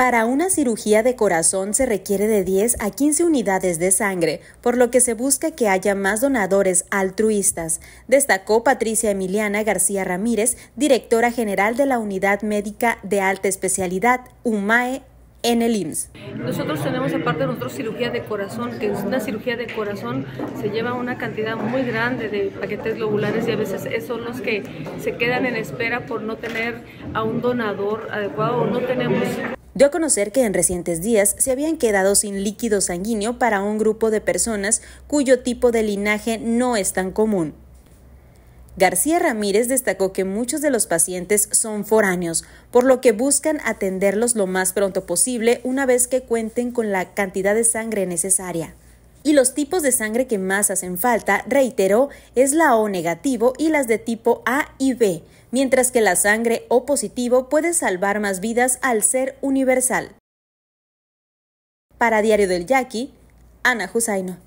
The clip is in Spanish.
Para una cirugía de corazón se requiere de 10 a 15 unidades de sangre, por lo que se busca que haya más donadores altruistas, destacó Patricia Emiliana García Ramírez, directora general de la Unidad Médica de Alta Especialidad, UMAE en el IMSS. Nosotros tenemos aparte de nosotros cirugía de corazón, que es una cirugía de corazón se lleva una cantidad muy grande de paquetes globulares y a veces son los que se quedan en espera por no tener a un donador adecuado o no tenemos dio a conocer que en recientes días se habían quedado sin líquido sanguíneo para un grupo de personas cuyo tipo de linaje no es tan común. García Ramírez destacó que muchos de los pacientes son foráneos, por lo que buscan atenderlos lo más pronto posible una vez que cuenten con la cantidad de sangre necesaria. Y los tipos de sangre que más hacen falta, reiteró, es la O negativo y las de tipo A y B, mientras que la sangre O positivo puede salvar más vidas al ser universal. Para Diario del Yaqui, Ana Husaino.